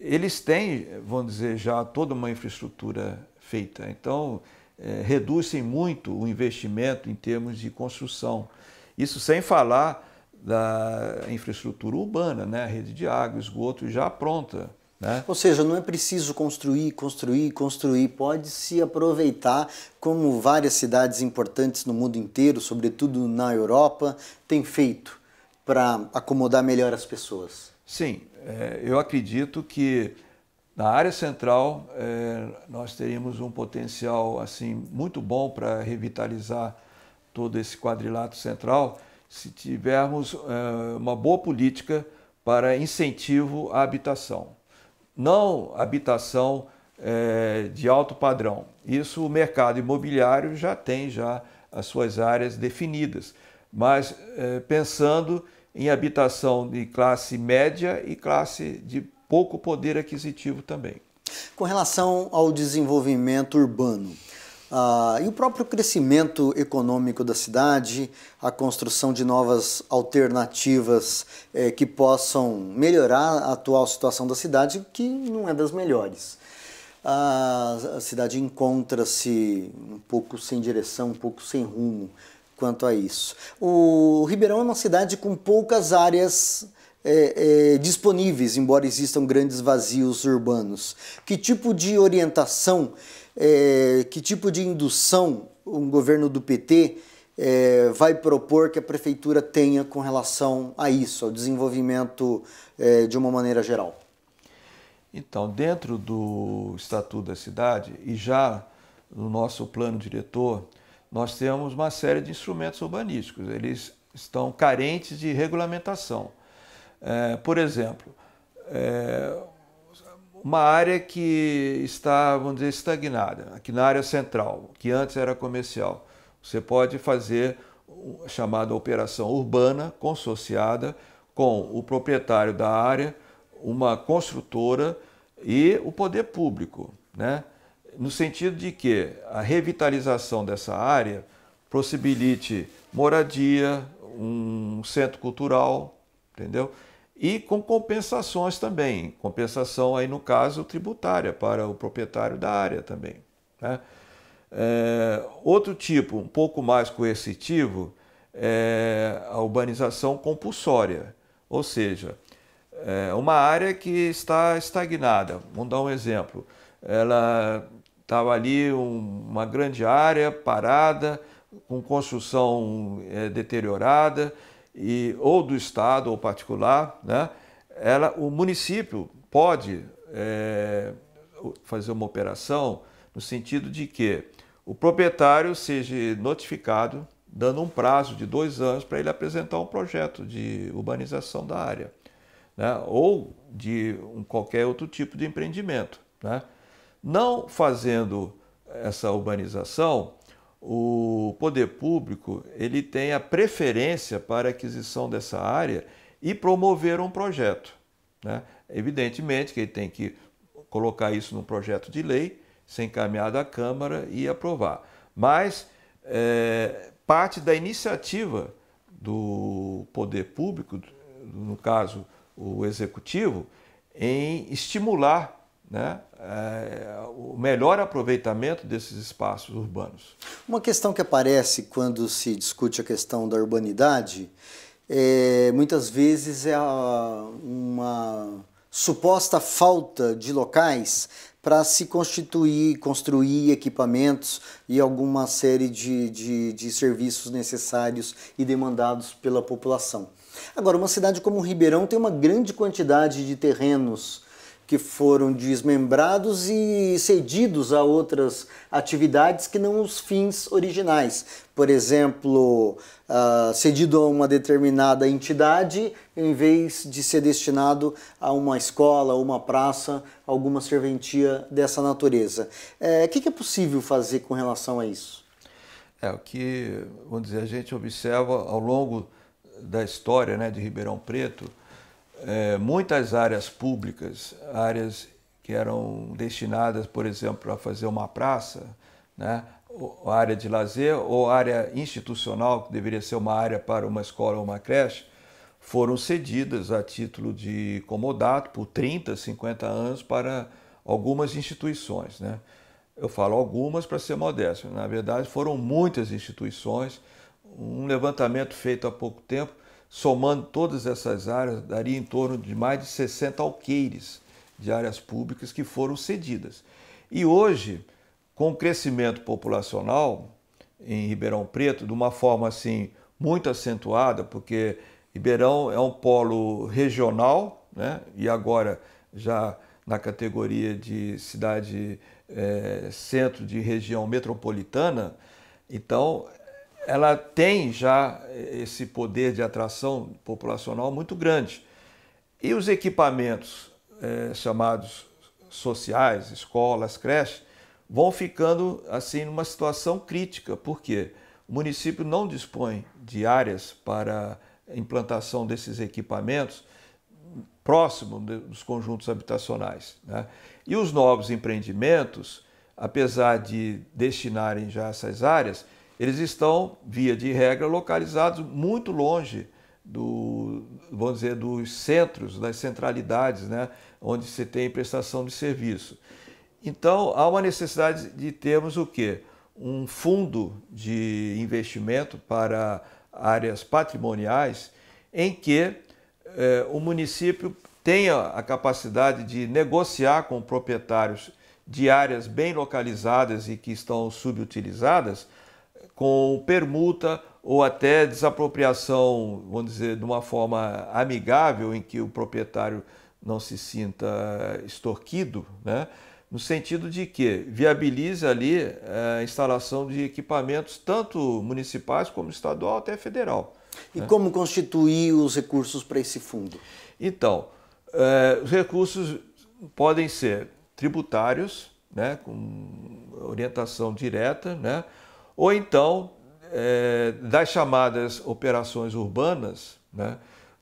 eles têm, vamos dizer, já toda uma infraestrutura feita. Então, é, reduzem muito o investimento em termos de construção. Isso sem falar da infraestrutura urbana, né? A rede de água, esgoto já pronta. Né? Ou seja, não é preciso construir, construir, construir. Pode se aproveitar, como várias cidades importantes no mundo inteiro, sobretudo na Europa, têm feito para acomodar melhor as pessoas. Sim, é, eu acredito que na área central é, nós teríamos um potencial assim muito bom para revitalizar todo esse quadrilátero central se tivermos é, uma boa política para incentivo à habitação. Não habitação é, de alto padrão. Isso o mercado imobiliário já tem já as suas áreas definidas, mas é, pensando em habitação de classe média e classe de pouco poder aquisitivo também. Com relação ao desenvolvimento urbano, ah, e o próprio crescimento econômico da cidade, a construção de novas alternativas eh, que possam melhorar a atual situação da cidade, que não é das melhores. a cidade encontra-se um pouco sem direção, um pouco sem rumo quanto a isso. O Ribeirão é uma cidade com poucas áreas é, é, disponíveis, embora existam grandes vazios urbanos. Que tipo de orientação, é, que tipo de indução um governo do PT é, vai propor que a prefeitura tenha com relação a isso, ao desenvolvimento é, de uma maneira geral? Então, dentro do Estatuto da Cidade e já no nosso plano diretor, nós temos uma série de instrumentos urbanísticos, eles estão carentes de regulamentação. É, por exemplo, é, uma área que está, vamos dizer, estagnada, aqui na área central, que antes era comercial, você pode fazer a chamada operação urbana consorciada com o proprietário da área, uma construtora e o poder público, né? no sentido de que a revitalização dessa área possibilite moradia, um centro cultural, entendeu? E com compensações também, compensação aí no caso tributária para o proprietário da área também. Né? É, outro tipo, um pouco mais coercitivo, é a urbanização compulsória, ou seja, é uma área que está estagnada. Vamos dar um exemplo. Ela Estava ali um, uma grande área parada, com construção é, deteriorada, e, ou do Estado ou particular, né? Ela, o município pode é, fazer uma operação no sentido de que o proprietário seja notificado, dando um prazo de dois anos para ele apresentar um projeto de urbanização da área, né? ou de um, qualquer outro tipo de empreendimento. Né? Não fazendo essa urbanização, o poder público ele tem a preferência para a aquisição dessa área e promover um projeto. Né? Evidentemente que ele tem que colocar isso num projeto de lei, ser encaminhado à Câmara e aprovar. Mas é, parte da iniciativa do poder público, no caso o executivo, em estimular né, é, o melhor aproveitamento desses espaços urbanos. Uma questão que aparece quando se discute a questão da urbanidade é, muitas vezes é a, uma suposta falta de locais para se constituir, construir equipamentos e alguma série de, de, de, serviços necessários e demandados pela população. Agora, uma cidade como Ribeirão tem uma grande quantidade de terrenos que foram desmembrados e cedidos a outras atividades que não os fins originais. Por exemplo, uh, cedido a uma determinada entidade em vez de ser destinado a uma escola, uma praça, alguma serventia dessa natureza. É, o que, que é possível fazer com relação a isso? É, o que vamos dizer, a gente observa ao longo da história né, de Ribeirão Preto, é, muitas áreas públicas, áreas que eram destinadas, por exemplo, a fazer uma praça, né? ou área de lazer ou área institucional, que deveria ser uma área para uma escola ou uma creche, foram cedidas a título de comodato por 30, 50 anos para algumas instituições. Né? Eu falo algumas para ser modesto, na verdade foram muitas instituições. Um levantamento feito há pouco tempo Somando todas essas áreas, daria em torno de mais de 60 alqueires de áreas públicas que foram cedidas. E hoje, com o crescimento populacional em Ribeirão Preto, de uma forma assim muito acentuada, porque Ribeirão é um polo regional, né? e agora já na categoria de cidade é, centro de região metropolitana, então ela tem já esse poder de atração populacional muito grande. E os equipamentos é, chamados sociais, escolas, creches, vão ficando assim numa situação crítica, porque o município não dispõe de áreas para implantação desses equipamentos próximo dos conjuntos habitacionais. Né? E os novos empreendimentos, apesar de destinarem já essas áreas, eles estão, via de regra, localizados muito longe do, vamos dizer, dos centros, das centralidades, né, onde se tem prestação de serviço. Então, há uma necessidade de termos o quê? Um fundo de investimento para áreas patrimoniais em que eh, o município tenha a capacidade de negociar com proprietários de áreas bem localizadas e que estão subutilizadas com permuta ou até desapropriação, vamos dizer, de uma forma amigável, em que o proprietário não se sinta eh, extorquido, né? no sentido de que viabilize ali eh, a instalação de equipamentos tanto municipais como estadual até federal. E né? como constituir os recursos para esse fundo? Então, eh, os recursos podem ser tributários, né, com orientação direta, né, ou então, é, das chamadas operações urbanas, né,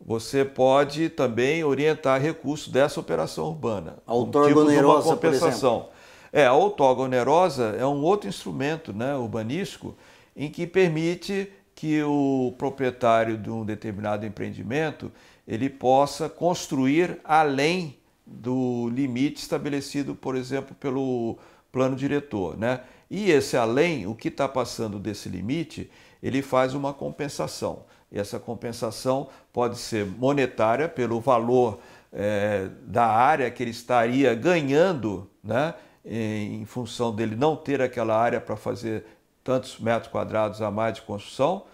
você pode também orientar recurso dessa operação urbana. A outorga um tipo compensação. É, a outorga onerosa é um outro instrumento né, urbanístico em que permite que o proprietário de um determinado empreendimento ele possa construir além do limite estabelecido, por exemplo, pelo plano diretor. Né? E esse além, o que está passando desse limite, ele faz uma compensação. Essa compensação pode ser monetária pelo valor é, da área que ele estaria ganhando, né, em função dele não ter aquela área para fazer tantos metros quadrados a mais de construção,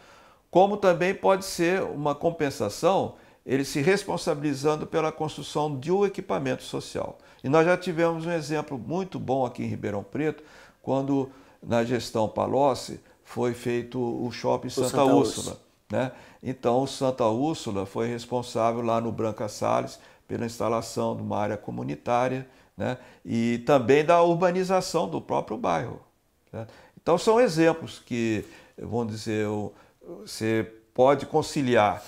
como também pode ser uma compensação ele se responsabilizando pela construção de um equipamento social. E nós já tivemos um exemplo muito bom aqui em Ribeirão Preto quando na gestão Palocci foi feito o shopping Santa, Santa Úrsula. Úrsula. Né? Então, o Santa Úrsula foi responsável lá no Branca Salles pela instalação de uma área comunitária né? e também da urbanização do próprio bairro. Né? Então, são exemplos que, vamos dizer, você pode conciliar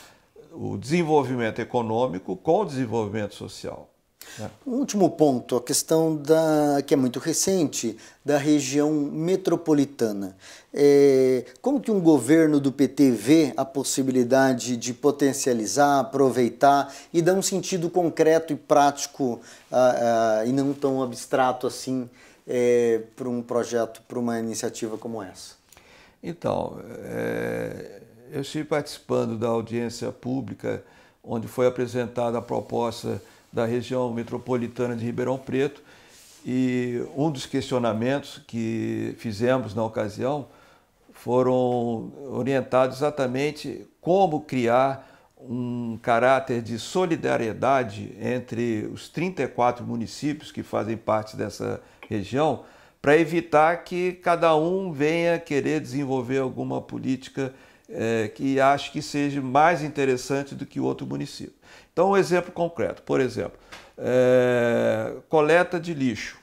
o desenvolvimento econômico com o desenvolvimento social. É. Um último ponto, a questão da que é muito recente da região metropolitana. É, como que um governo do PT vê a possibilidade de potencializar, aproveitar e dar um sentido concreto e prático ah, ah, e não tão abstrato assim é, para um projeto, para uma iniciativa como essa? Então, é, eu estive participando da audiência pública onde foi apresentada a proposta da região metropolitana de Ribeirão Preto. E um dos questionamentos que fizemos na ocasião foram orientados exatamente como criar um caráter de solidariedade entre os 34 municípios que fazem parte dessa região, para evitar que cada um venha querer desenvolver alguma política eh, que ache que seja mais interessante do que o outro município. Então, um exemplo concreto, por exemplo, é, coleta de lixo,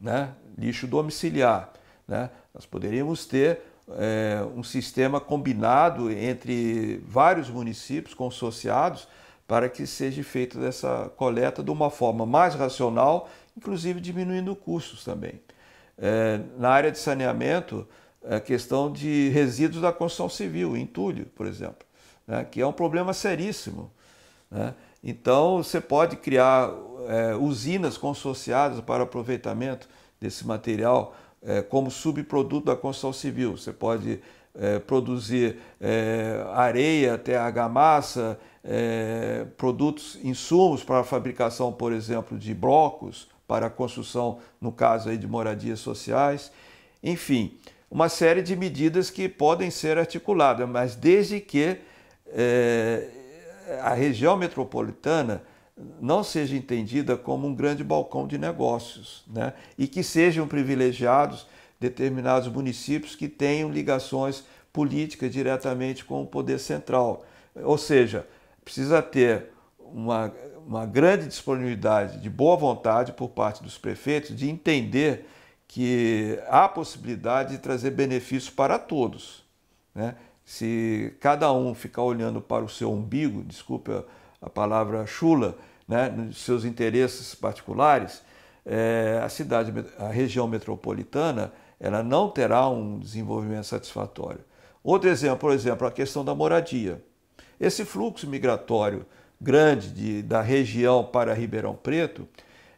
né? lixo domiciliar. Né? Nós poderíamos ter é, um sistema combinado entre vários municípios consorciados para que seja feita essa coleta de uma forma mais racional, inclusive diminuindo custos também. É, na área de saneamento, a é questão de resíduos da construção civil, entulho, por exemplo, né? que é um problema seríssimo né? Então, você pode criar é, usinas consorciadas para aproveitamento desse material é, como subproduto da construção civil. Você pode é, produzir é, areia até argamassa, é, produtos, insumos para a fabricação, por exemplo, de blocos para a construção, no caso aí de moradias sociais. Enfim, uma série de medidas que podem ser articuladas, mas desde que é, a região metropolitana não seja entendida como um grande balcão de negócios, né? e que sejam privilegiados determinados municípios que tenham ligações políticas diretamente com o poder central. Ou seja, precisa ter uma, uma grande disponibilidade de boa vontade por parte dos prefeitos de entender que há possibilidade de trazer benefício para todos. Né? se cada um ficar olhando para o seu umbigo, desculpe a, a palavra chula, né, nos seus interesses particulares, é, a cidade, a região metropolitana, ela não terá um desenvolvimento satisfatório. Outro exemplo, por exemplo, a questão da moradia. Esse fluxo migratório grande de, da região para Ribeirão Preto,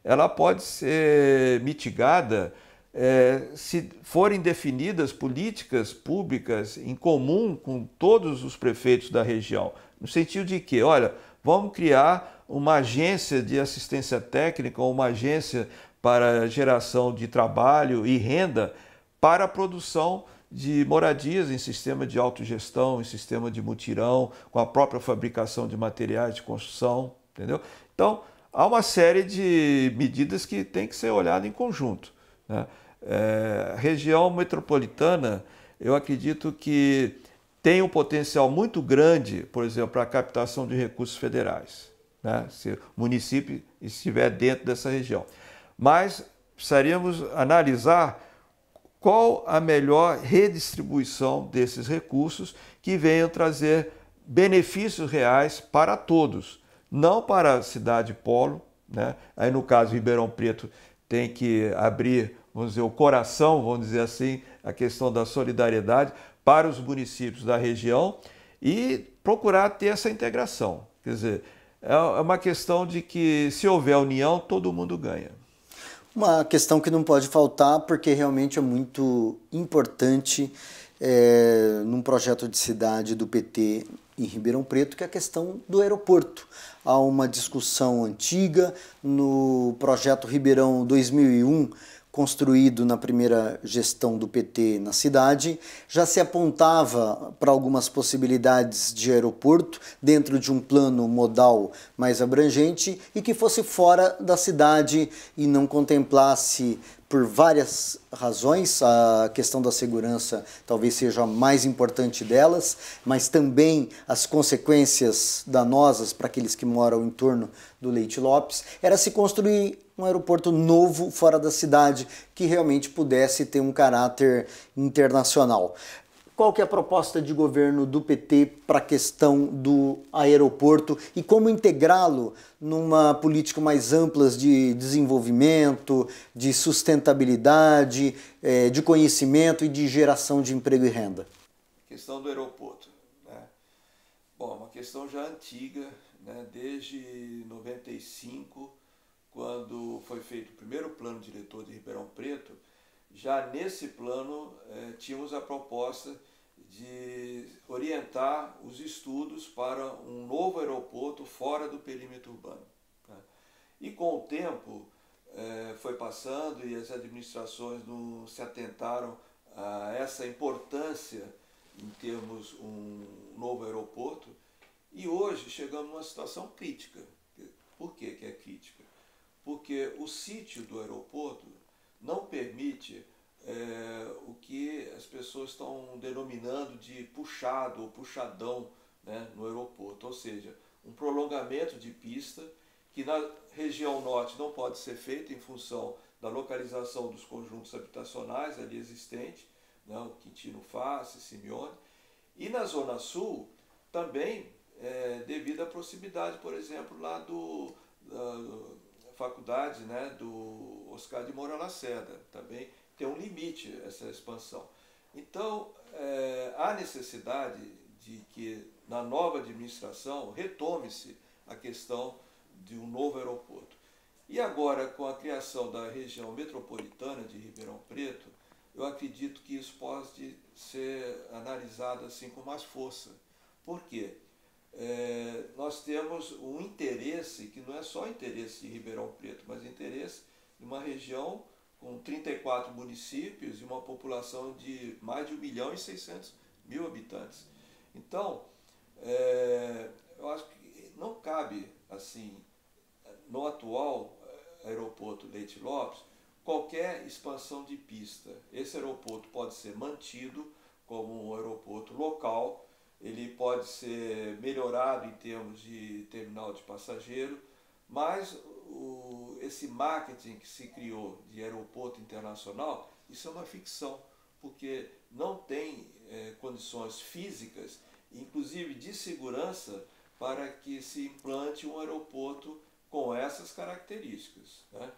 ela pode ser mitigada é, se forem definidas políticas públicas em comum com todos os prefeitos da região, no sentido de que, olha, vamos criar uma agência de assistência técnica ou uma agência para geração de trabalho e renda para a produção de moradias em sistema de autogestão, em sistema de mutirão, com a própria fabricação de materiais de construção, entendeu? Então, há uma série de medidas que tem que ser olhada em conjunto. Né? É, região metropolitana, eu acredito que tem um potencial muito grande, por exemplo, para a captação de recursos federais, né? se o município estiver dentro dessa região. Mas precisaríamos analisar qual a melhor redistribuição desses recursos que venham trazer benefícios reais para todos, não para a cidade polo. Né? Aí, no caso, Ribeirão Preto tem que abrir vamos dizer, o coração, vamos dizer assim, a questão da solidariedade para os municípios da região e procurar ter essa integração. Quer dizer, é, é uma questão de que se houver união, todo mundo ganha. Uma questão que não pode faltar, porque realmente é muito importante é, num projeto de cidade do PT em Ribeirão Preto, que é a questão do aeroporto. Há uma discussão antiga no projeto Ribeirão 2001 construído na primeira gestão do PT na cidade, já se apontava para algumas possibilidades de aeroporto dentro de um plano modal mais abrangente e que fosse fora da cidade e não contemplasse por várias razões, a questão da segurança talvez seja a mais importante delas, mas também as consequências danosas para aqueles que moram em torno do Leite Lopes, era se construir um aeroporto novo fora da cidade que realmente pudesse ter um caráter internacional. Qual que é a proposta de governo do PT para a questão do aeroporto e como integrá-lo numa política mais ampla de desenvolvimento, de sustentabilidade, é, de conhecimento e de geração de emprego e renda? Questão do aeroporto. Né? Bom, é uma questão já antiga, né? desde 95 quando foi feito o primeiro plano diretor de Ribeirão Preto, já nesse plano eh, tínhamos a proposta de orientar os estudos para um novo aeroporto fora do perímetro urbano. Né? E com o tempo eh, foi passando e as administrações não se atentaram a essa importância em termos um novo aeroporto e hoje chegamos a uma situação crítica. Por que, que é crítica? porque o sítio do aeroporto não permite é, o que as pessoas estão denominando de puxado ou puxadão né, no aeroporto, ou seja, um prolongamento de pista que na região norte não pode ser feito em função da localização dos conjuntos habitacionais ali existentes, né, o Quintino Face, Simeone, e na zona sul também é, devido à proximidade, por exemplo, lá do, da, faculdade né, do Oscar de Moura Lacerda, também tem um limite essa expansão. Então, é, há necessidade de que na nova administração retome-se a questão de um novo aeroporto. E agora, com a criação da região metropolitana de Ribeirão Preto, eu acredito que isso pode ser analisado assim com mais força. Por quê? nós temos um interesse, que não é só interesse de Ribeirão Preto, mas interesse de uma região com 34 municípios e uma população de mais de 1 milhão e 600 mil habitantes. Então, é, eu acho que não cabe, assim, no atual aeroporto Leite Lopes, qualquer expansão de pista. Esse aeroporto pode ser mantido como um aeroporto local, ele pode ser melhorado em termos de terminal de passageiro, mas o, esse marketing que se criou de aeroporto internacional, isso é uma ficção, porque não tem é, condições físicas, inclusive de segurança, para que se implante um aeroporto com essas características. Né?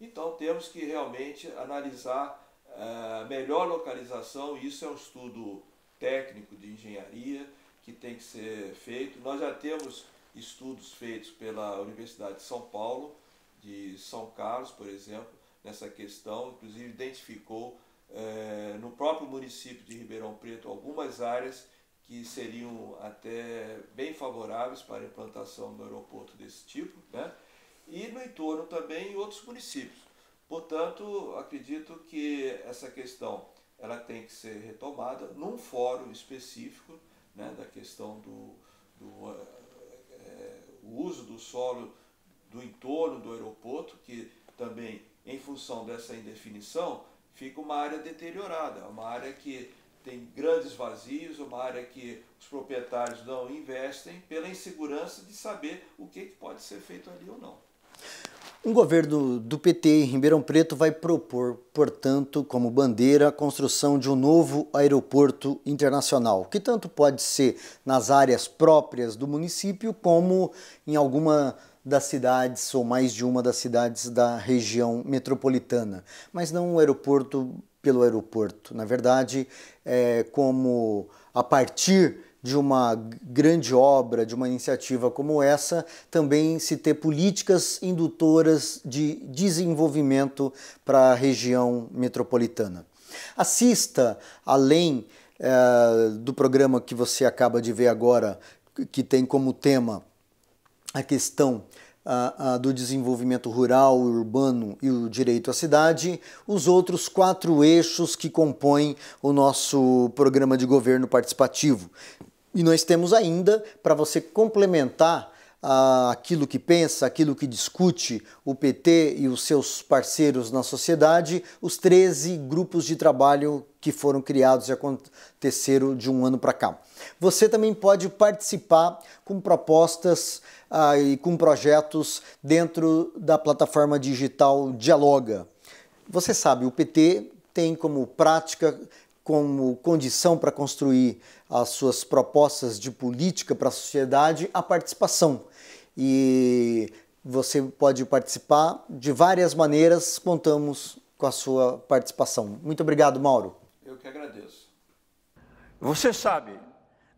Então temos que realmente analisar é, a melhor localização, isso é um estudo técnico de engenharia que tem que ser feito. Nós já temos estudos feitos pela Universidade de São Paulo, de São Carlos, por exemplo, nessa questão, inclusive identificou eh, no próprio município de Ribeirão Preto algumas áreas que seriam até bem favoráveis para a implantação do aeroporto desse tipo, né? e no entorno também em outros municípios. Portanto, acredito que essa questão ela tem que ser retomada num fórum específico né, da questão do, do é, uso do solo do entorno do aeroporto, que também, em função dessa indefinição, fica uma área deteriorada, é uma área que tem grandes vazios, uma área que os proprietários não investem pela insegurança de saber o que pode ser feito ali ou não. Um governo do PT em Ribeirão Preto vai propor, portanto, como bandeira a construção de um novo aeroporto internacional, que tanto pode ser nas áreas próprias do município como em alguma das cidades ou mais de uma das cidades da região metropolitana, mas não um aeroporto pelo aeroporto. Na verdade, é como a partir de uma grande obra, de uma iniciativa como essa, também se ter políticas indutoras de desenvolvimento para a região metropolitana. Assista, além é, do programa que você acaba de ver agora, que tem como tema a questão a, a, do desenvolvimento rural, urbano e o direito à cidade, os outros quatro eixos que compõem o nosso programa de governo participativo. E nós temos ainda para você complementar ah, aquilo que pensa, aquilo que discute o PT e os seus parceiros na sociedade, os 13 grupos de trabalho que foram criados e aconteceram de um ano para cá. Você também pode participar com propostas ah, e com projetos dentro da plataforma digital Dialoga. Você sabe, o PT tem como prática como condição para construir as suas propostas de política para a sociedade a participação. E você pode participar de várias maneiras, contamos com a sua participação. Muito obrigado, Mauro. Eu que agradeço. Você sabe,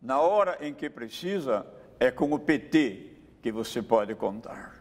na hora em que precisa, é com o PT que você pode contar.